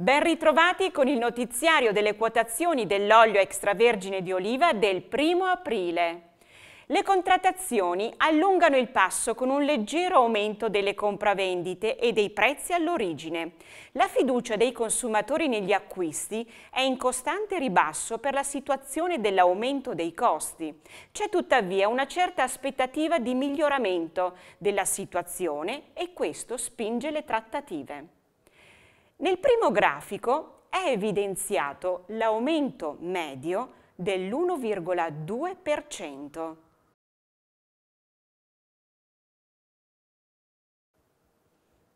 Ben ritrovati con il notiziario delle quotazioni dell'olio extravergine di oliva del 1 aprile. Le contrattazioni allungano il passo con un leggero aumento delle compravendite e dei prezzi all'origine. La fiducia dei consumatori negli acquisti è in costante ribasso per la situazione dell'aumento dei costi. C'è tuttavia una certa aspettativa di miglioramento della situazione e questo spinge le trattative. Nel primo grafico è evidenziato l'aumento medio dell'1,2%.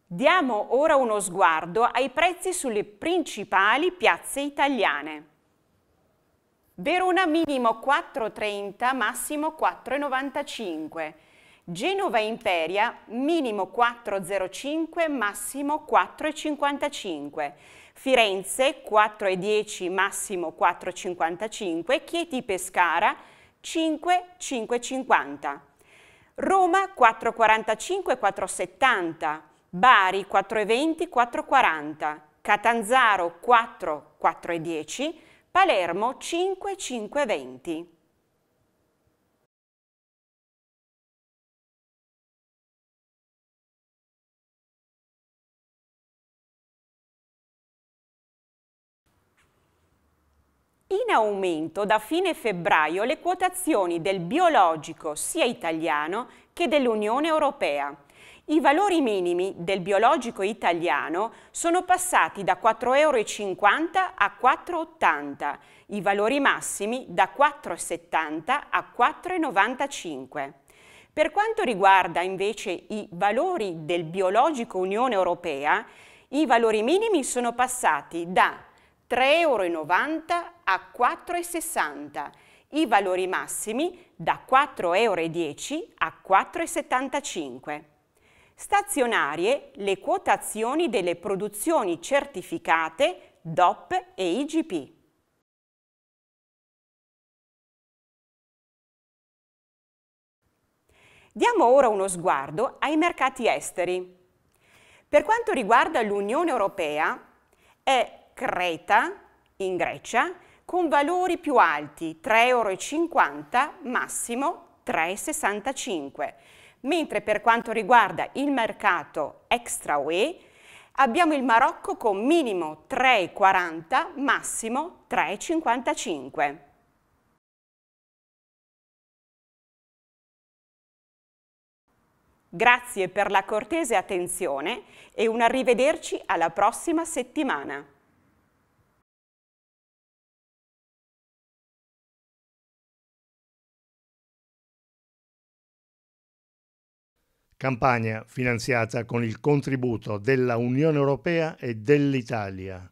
Diamo ora uno sguardo ai prezzi sulle principali piazze italiane. Verona minimo 4,30, massimo 4,95. Genova Imperia minimo 4,05, massimo 4,55. Firenze 4,10, massimo 4,55. Chieti Pescara 5,550. Roma 4,45, 4,70. Bari 4,20, 4,40. Catanzaro 4, 4,10. Palermo 5, 5,20. In aumento da fine febbraio le quotazioni del biologico sia italiano che dell'Unione Europea. I valori minimi del biologico italiano sono passati da 4,50 euro a 4,80, i valori massimi da 4,70 a 4,95. Per quanto riguarda invece i valori del biologico Unione Europea, i valori minimi sono passati da 3,90 euro a 4,60 euro. I valori massimi da 4,10 euro a 4,75 euro. Stazionarie le quotazioni delle produzioni certificate DOP e IGP. Diamo ora uno sguardo ai mercati esteri. Per quanto riguarda l'Unione Europea, è Creta, in Grecia, con valori più alti, 3,50 euro, massimo 3,65. Mentre per quanto riguarda il mercato extra UE, abbiamo il Marocco con minimo 3,40, massimo 3,55. Grazie per la cortese attenzione e un arrivederci alla prossima settimana. campagna finanziata con il contributo della Unione Europea e dell'Italia.